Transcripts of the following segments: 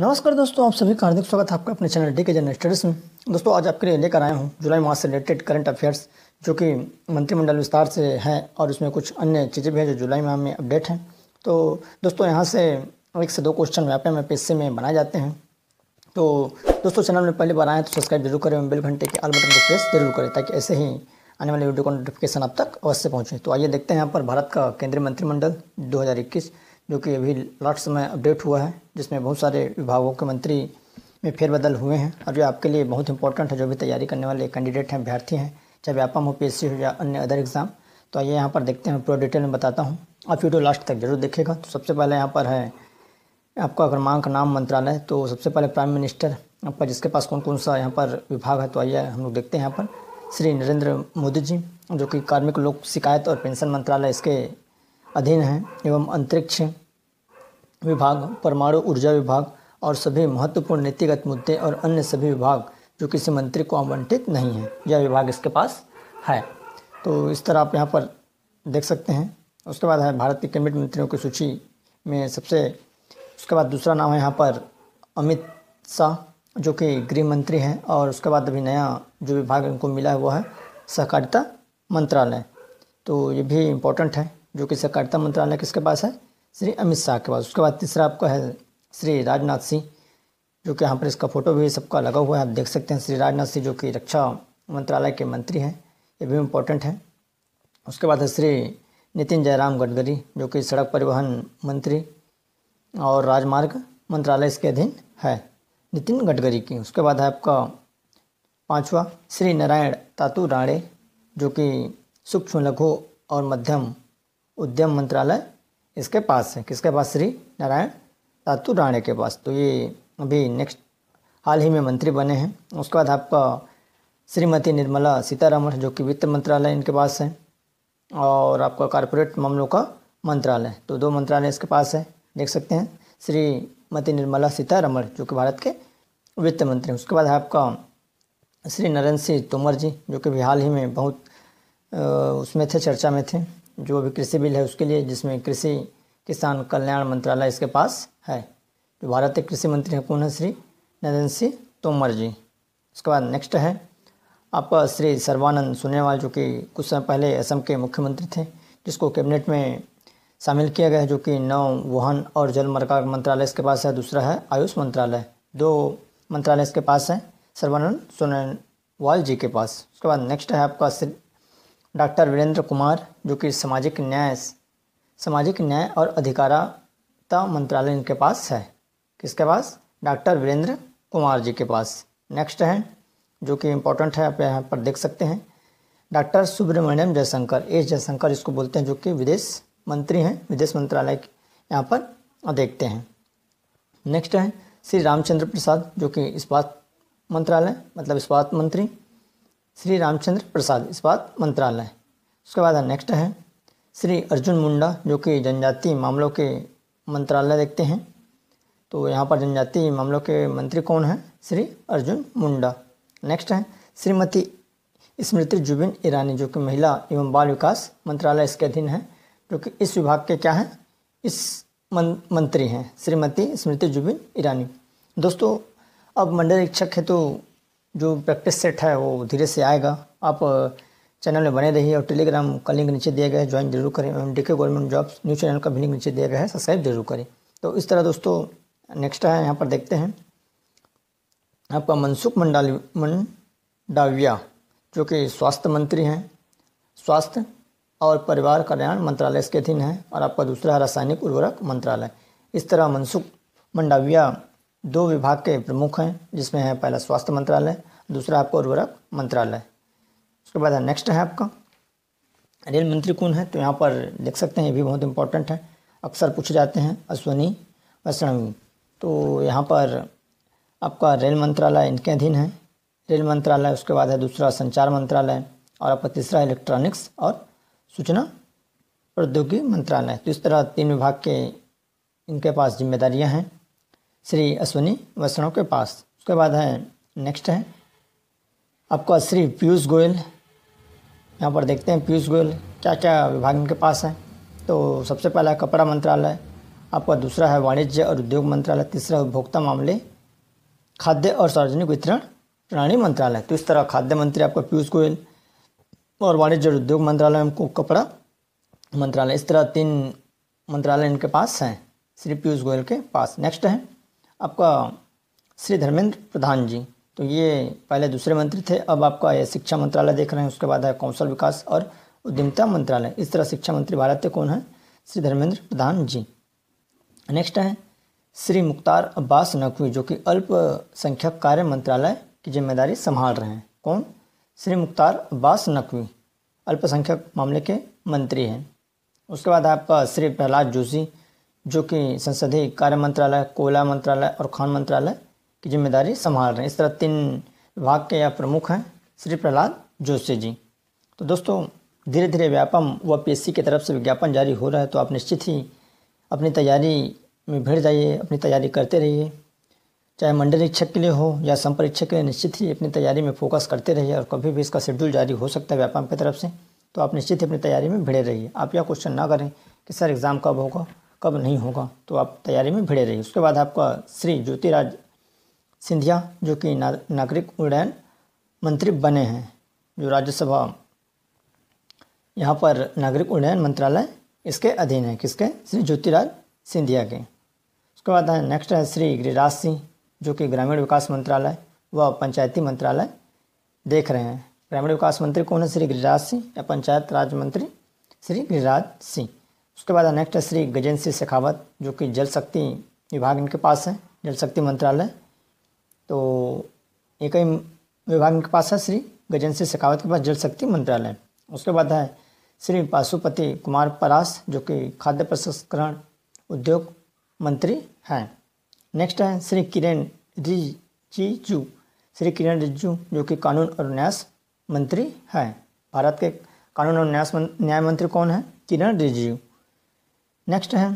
नमस्कार दोस्तों आप सभी का हार्दिक स्वागत है आपका अपने channel D K general studies में दोस्तों आज आपके लिए लेकर आया हूँ जुलाई माह से रिलेटेड करंट अफेयर्स जो कि मंत्रिमंडल विस्तार से है और इसमें कुछ अन्य चीज़ें भी हैं जो जुलाई माह में अपडेट हैं तो दोस्तों यहाँ से एक से दो क्वेश्चन व्यापम में पेशे में बनाए जाते हैं तो दोस्तों चैनल में पहली बार आएँ तो सब्सक्राइब जरूर करें और बेल घंटे के आल बटन को प्रेस जरूर करें ताकि ऐसे ही आने वाले वीडियो का नोटिफिकेशन आप तक अवश्य पहुँचे तो आइए देखते हैं यहाँ पर भारत का केंद्रीय मंत्रिमंडल दो जो कि अभी लास्ट समय अपडेट हुआ है जिसमें बहुत सारे विभागों के मंत्री में फेरबदल हुए हैं और जो आपके लिए बहुत इंपॉर्टेंट है जो भी तैयारी करने वाले कैंडिडेट हैं अभ्यर्थी हैं चाहे व्यापम हो पी हो या अन्य अदर एग्ज़ाम तो आइए यहाँ पर देखते हैं पूरा डिटेल में बताता हूँ आप वीडियो लास्ट तक जरूर देखेगा तो सबसे पहले यहाँ पर है आपका का नाम मंत्रालय तो सबसे पहले प्राइम मिनिस्टर आपका जिसके पास कौन कौन सा यहाँ पर विभाग है तो आइए हम लोग देखते हैं यहाँ पर श्री नरेंद्र मोदी जी जो कि कार्मिक लोक शिकायत और पेंशन मंत्रालय इसके अधीन है एवं अंतरिक्ष विभाग परमाणु ऊर्जा विभाग और सभी महत्वपूर्ण नीतिगत मुद्दे और अन्य सभी विभाग जो किसी मंत्री को आवंटित नहीं है यह विभाग इसके पास है तो इस तरह आप यहाँ पर देख सकते हैं उसके बाद है भारत के कैबिनेट मंत्रियों की सूची में सबसे उसके बाद दूसरा नाम है यहाँ पर अमित शाह जो कि गृह मंत्री हैं और उसके बाद अभी नया जो विभाग इनको मिला है वो है सहकारिता मंत्रालय तो ये भी इम्पोर्टेंट है जो कि सहकारिता मंत्रालय किसके पास है श्री अमित शाह के पास उसके बाद तीसरा आपका है श्री राजनाथ सिंह जो कि यहाँ पर इसका फ़ोटो भी सबका लगा हुआ है आप देख सकते हैं श्री राजनाथ सिंह जो कि रक्षा मंत्रालय के मंत्री हैं ये भी इम्पोर्टेंट हैं उसके बाद है श्री नितिन जयराम गडकरी जो कि सड़क परिवहन मंत्री और राजमार्ग मंत्रालय इसके अधीन है नितिन गडकरी की उसके बाद है आपका पांचवा श्री नारायण तातू राणे जो कि सूक्ष्म लघु और मध्यम उद्यम मंत्रालय इसके पास है किसके पास श्री नारायण तातु राणे के पास तो ये अभी नेक्स्ट हाल ही में मंत्री बने हैं उसके बाद आपका श्रीमती निर्मला सीतारामन जो कि वित्त मंत्रालय इनके पास है और आपका कॉरपोरेट मामलों का मंत्रालय तो दो मंत्रालय इसके पास है देख सकते हैं श्रीमती निर्मला सीतारमण जो कि भारत के वित्त मंत्री हैं उसके बाद आपका श्री नरेंद्र सिंह तोमर जी जो कि भी हाल ही में बहुत उसमें थे चर्चा में थे जो भी कृषि बिल है उसके लिए जिसमें कृषि किसान कल्याण मंत्रालय इसके पास है जो भारत के कृषि मंत्री हैं कौन है श्री नरेंद्र सिंह तोमर जी उसके बाद नेक्स्ट है आप श्री सर्वानंद सोनेवाल जो कि कुछ समय पहले असम के मुख्यमंत्री थे जिसको कैबिनेट में शामिल किया गया है जो कि नौ वाहन और जल जलमार्ग मंत्रालय इसके पास है दूसरा है आयुष मंत्रालय दो मंत्रालय इसके पास है सर्वानंद सोनेवाल जी के पास उसके बाद नेक्स्ट है आपका श्री डॉक्टर वीरेंद्र कुमार जो कि सामाजिक न्याय सामाजिक न्याय और अधिकारिता मंत्रालय इनके पास है किसके पास डॉक्टर वीरेंद्र कुमार जी के पास नेक्स्ट है जो कि इम्पोर्टेंट है आप यहाँ पर देख सकते हैं डॉक्टर सुब्रमण्यम जयशंकर एस जयशंकर इसको बोलते हैं जो कि विदेश मंत्री हैं विदेश मंत्रालय यहाँ पर देखते हैं नेक्स्ट है श्री रामचंद्र प्रसाद जो कि इस्पात मंत्रालय मतलब इस्पात मंत्री श्री रामचंद्र प्रसाद इस बात मंत्रालय उसके बाद नेक्स्ट है श्री अर्जुन मुंडा जो कि जनजातीय मामलों के मंत्रालय देखते हैं तो यहाँ पर जनजातीय मामलों के मंत्री कौन हैं श्री अर्जुन मुंडा नेक्स्ट है श्रीमती स्मृति जुबिन ईरानी जो कि महिला एवं बाल विकास मंत्रालय इसके अधीन है जो कि इस विभाग के क्या हैं इस मन, मंत्री हैं श्रीमती स्मृति जुबिन ईरानी दोस्तों अब मंडल शिक्षक है तो जो प्रैक्टिस सेट है वो धीरे से आएगा आप चैनल में बने रहिए और टेलीग्राम का लिंक नीचे दिया गया है ज्वाइन जरूर करें M D K government jobs news channel का भी लिंक नीचे दिया गया है सब्सक्राइब जरूर करें तो इस तरह दोस्तों नेक्स्ट है यहाँ पर देखते हैं आपका मनसुख मंडाल मंडाविया जो कि स्वास्थ्य मंत्री हैं स्वास्थ्य और परिवार कल्याण मंत्रालय इसके अधीन है और आपका दूसरा है रासायनिक उर्वरक मंत्रालय इस तरह मनसुख मंडाविया दो विभाग के प्रमुख हैं जिसमें है पहला स्वास्थ्य मंत्रालय दूसरा आपका उर्वरक मंत्रालय उसके बाद नेक्स्ट है आपका रेल मंत्री कौन है तो यहाँ पर देख सकते हैं ये भी बहुत इंपॉर्टेंट है अक्सर पूछे जाते हैं अश्वनी वैष्णवी तो यहाँ पर आपका रेल मंत्रालय इनके अधीन है रेल मंत्रालय उसके बाद है दूसरा संचार मंत्रालय और आपका तीसरा इलेक्ट्रॉनिक्स और सूचना प्रौद्योगिकी मंत्रालय तो इस तरह तीन विभाग के इनके पास जिम्मेदारियां हैं श्री अश्वनी वैष्णव के पास उसके बाद है नेक्स्ट है आपका श्री पीयूष गोयल यहाँ पर देखते हैं पीयूष गोयल क्या क्या विभाग इनके पास है तो सबसे पहला है कपड़ा मंत्रालय आपका दूसरा है वाणिज्य और उद्योग मंत्रालय तीसरा उपभोक्ता मामले खाद्य और सार्वजनिक वितरण प्रणाली मंत्रालय तो इस तरह खाद्य मंत्री आपका पीयूष गोयल और वाणिज्य और उद्योग मंत्रालय हमको कपड़ा मंत्रालय इस तरह तीन मंत्रालय इनके पास हैं श्री पीयूष गोयल के पास नेक्स्ट है आपका श्री धर्मेंद्र प्रधान जी तो ये पहले दूसरे मंत्री थे अब आपका ये शिक्षा मंत्रालय देख रहे हैं उसके बाद है कौशल विकास और उद्यमिता मंत्रालय इस तरह शिक्षा मंत्री भारत के कौन है श्री धर्मेंद्र प्रधान जी नेक्स्ट है श्री मुख्तार अब्बास नकवी जो कि अल्पसंख्यक कार्य मंत्रालय की जिम्मेदारी संभाल रहे हैं कौन श्री मुख्तार अब्बास नकवी अल्पसंख्यक मामले के मंत्री हैं उसके बाद आपका श्री प्रहलाद जोशी जो कि संसदीय कार्य मंत्रालय कोयला मंत्रालय और खान मंत्रालय की जिम्मेदारी संभाल रहे हैं इस तरह तीन विभाग के या प्रमुख हैं श्री प्रहलाद जोशी जी तो दोस्तों धीरे धीरे व्यापम व पी की तरफ से विज्ञापन जारी हो रहा है तो आप निश्चित ही अपनी तैयारी में भिड़ जाइए अपनी तैयारी करते रहिए चाहे मंडल इच्छक के लिए हो या संपरीक्षक के लिए निश्चित ही अपनी तैयारी में फोकस करते रहिए और कभी भी इसका शेड्यूल जारी हो सकता है व्यापम की तरफ से तो आप निश्चित ही अपनी तैयारी में भिड़े रहिए आप यह क्वेश्चन ना करें कि सर एग्ज़ाम कब होगा कब नहीं होगा तो आप तैयारी में भिड़े रहिए उसके बाद आपका श्री ज्योतिराज सिंधिया जो कि ना, नागरिक उड्डयन मंत्री बने हैं जो राज्यसभा यहाँ पर नागरिक उड्डयन मंत्रालय इसके अधीन है किसके श्री ज्योतिराज सिंधिया के उसके बाद है नेक्स्ट है श्री गिरिराज सिंह जो कि ग्रामीण विकास मंत्रालय व पंचायती मंत्रालय देख रहे हैं ग्रामीण विकास मंत्री कौन है श्री गिरिराज सिंह या पंचायत राज मंत्री श्री गिरिराज सिंह उसके बाद नेक्स्ट है श्री गजेंद्र सिंह शेखावत जो कि जल शक्ति विभाग इनके पास है जल शक्ति मंत्रालय तो ये कई विभाग के पास है श्री गजेंद्र सिंह शेखावत के पास जल शक्ति मंत्रालय उसके बाद है श्री पाशुपति कुमार परास जो कि खाद्य प्रसंस्करण उद्योग मंत्री हैं नेक्स्ट है श्री किरण रिजिजू श्री किरण रिजिजू जो कि कानून और न्यास मंत्री हैं भारत के कानून और न्यास न्याय मंत्री कौन है किरण रिजिजू नेक्स्ट है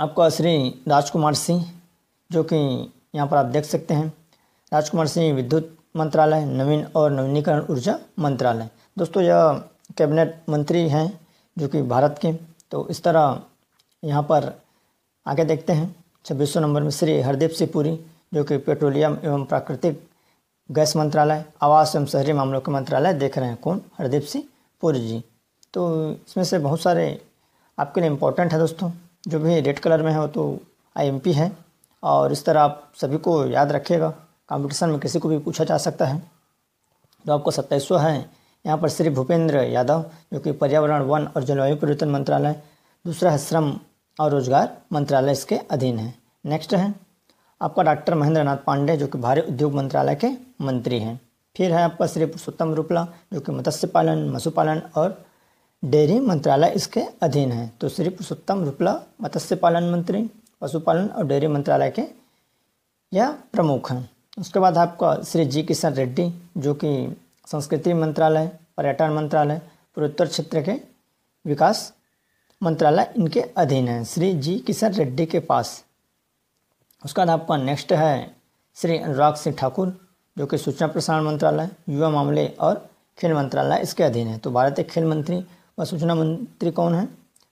आपका श्री राजकुमार सिंह जो कि यहाँ पर आप देख सकते हैं राजकुमार सिंह विद्युत मंत्रालय नवीन और नवीनीकरण ऊर्जा मंत्रालय दोस्तों यह कैबिनेट मंत्री हैं जो कि भारत के तो इस तरह यहाँ पर आगे देखते हैं छब्बीस नंबर में श्री हरदीप सिंह पुरी जो कि पेट्रोलियम एवं प्राकृतिक गैस मंत्रालय आवास एवं शहरी मामलों के मंत्रालय देख रहे हैं कौन हरदीप सिंह पुरी जी तो इसमें से बहुत सारे आपके लिए इम्पोर्टेंट है दोस्तों जो भी रेड कलर में है वो तो आईएमपी है और इस तरह आप सभी को याद रखिएगा कंपटीशन में किसी को भी पूछा जा सकता है जो आपको सत्ताईस है यहाँ पर श्री भूपेंद्र यादव जो कि पर्यावरण वन और जलवायु परिवर्तन मंत्रालय दूसरा है श्रम और रोजगार मंत्रालय इसके अधीन है नेक्स्ट है आपका डॉक्टर महेंद्र नाथ पांडे जो कि भारी उद्योग मंत्रालय के मंत्री हैं फिर है आपका श्री पुरुषोत्तम रुपला जो कि मत्स्य पालन पशुपालन और डेयरी मंत्रालय इसके अधीन है तो श्री पुरुषोत्तम रुपला मत्स्य पालन मंत्री पशुपालन और डेयरी मंत्रालय के यह प्रमुख हैं उसके बाद आपका श्री जी किशन रेड्डी जो कि संस्कृति मंत्रालय पर्यटन मंत्रालय पूर्वोत्तर क्षेत्र के विकास मंत्रालय इनके अधीन है श्री जी किशन रेड्डी के पास उसके बाद आपका नेक्स्ट है श्री अनुराग सिंह ठाकुर जो कि सूचना प्रसारण मंत्रालय युवा मामले और खेल मंत्रालय इसके अधीन है तो भारत के खेल मंत्री व सूचना मंत्री कौन है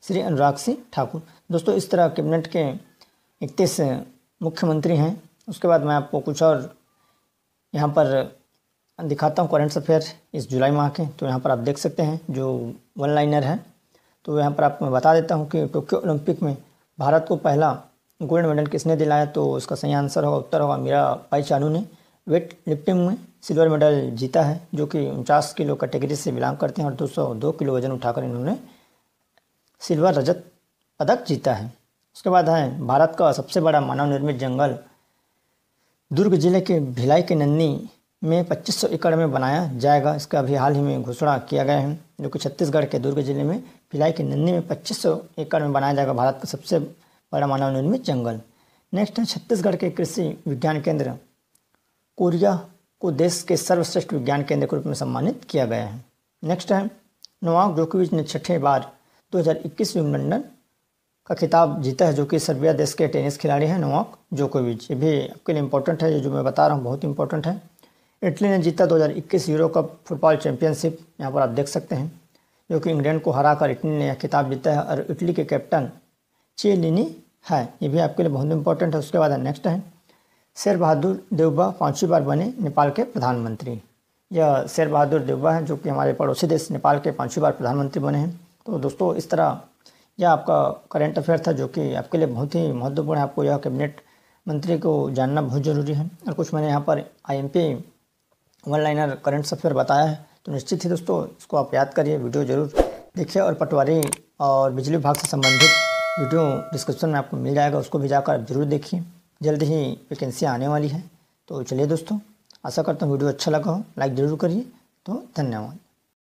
श्री अनुराग सिंह ठाकुर दोस्तों इस तरह कैबिनेट के इकतीस मुख्यमंत्री हैं उसके बाद मैं आपको कुछ और यहाँ पर दिखाता हूँ करंट अफेयर इस जुलाई माह के तो यहाँ पर आप देख सकते हैं जो वन लाइनर है तो यहाँ पर आपको मैं बता देता हूँ कि टोक्यो ओलंपिक में भारत को पहला गोल्ड मेडल किसने दिलाया तो उसका सही आंसर होगा उत्तर होगा मीरा भाई चानू ने वेट लिफ्टिंग में सिल्वर मेडल जीता है जो कि उनचास किलो कैटेगरी से बिलोंग करते हैं और 202 किलो वजन उठाकर इन्होंने सिल्वर रजत पदक जीता है उसके बाद है भारत का सबसे बड़ा मानव निर्मित जंगल दुर्ग जिले के भिलाई के नन्नी में 2500 एकड़ में बनाया जाएगा इसका अभी हाल ही में घोषणा किया गया है जो कि छत्तीसगढ़ के दुर्ग जिले में भिलाई के नन्नी में 2500 एकड़ में बनाया जाएगा भारत का सबसे बड़ा मानव निर्मित जंगल नेक्स्ट है छत्तीसगढ़ के कृषि विज्ञान केंद्र कोरिया को देश के सर्वश्रेष्ठ विज्ञान केंद्र के रूप में सम्मानित किया गया है नेक्स्ट है नोवाक जोकोविच ने छठे बार 2021 विंबलडन का खिताब जीता है जो कि सर्बिया देश के टेनिस खिलाड़ी हैं नोवाक जोकोविच ये भी आपके लिए इंपॉर्टेंट है ये जो मैं बता रहा हूँ बहुत इंपॉर्टेंट है इटली ने जीता 2021 यूरो कप फुटबॉल चैंपियनशिप यहाँ पर आप देख सकते हैं जो कि इंग्लैंड को हरा कर इटली ने यह खिताब जीता है और इटली के कैप्टन चेलिनी है ये भी आपके लिए बहुत इंपॉर्टेंट है उसके बाद नेक्स्ट है शेर बहादुर देवबा पाँचवीं बार बने नेपाल के प्रधानमंत्री यह शेर बहादुर देवबा है जो कि हमारे पड़ोसी देश नेपाल के पाँचवीं बार प्रधानमंत्री बने हैं तो दोस्तों इस तरह यह आपका करंट अफेयर था जो कि आपके लिए बहुत ही महत्वपूर्ण है आपको यह कैबिनेट मंत्री को जानना बहुत ज़रूरी है और कुछ मैंने यहाँ पर I M P one liner current affair बताया है तो निश्चित ही दोस्तों इसको आप याद करिए वीडियो ज़रूर देखिए और पटवारी और बिजली विभाग से संबंधित वीडियो डिस्क्रिप्शन में आपको मिल जाएगा उसको भी जाकर आप ज़रूर देखिए जल्द ही वैकेंसी आने वाली है तो चलिए दोस्तों आशा करता हूँ वीडियो अच्छा लगा हो लाइक ज़रूर करिए तो धन्यवाद